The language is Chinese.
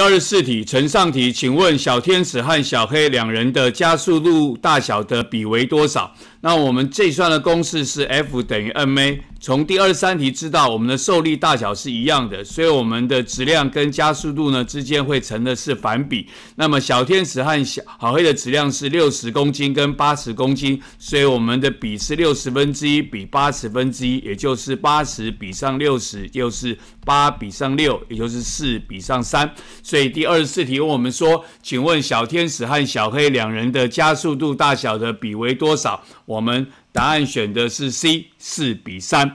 第二十四题，乘上题，请问小天使和小黑两人的加速度大小的比为多少？那我们计算的公式是 F 等于 ma。从第二十三题知道，我们的受力大小是一样的，所以我们的质量跟加速度呢之间会成的是反比。那么小天使和小好黑的质量是六十公斤跟八十公斤，所以我们的比是六十分之一比八十分之一，也就是八十比上六十，就是八比上六，也就是四比上三。所以第二十四题问我们说，请问小天使和小黑两人的加速度大小的比为多少？我们答案选的是 C，四比三。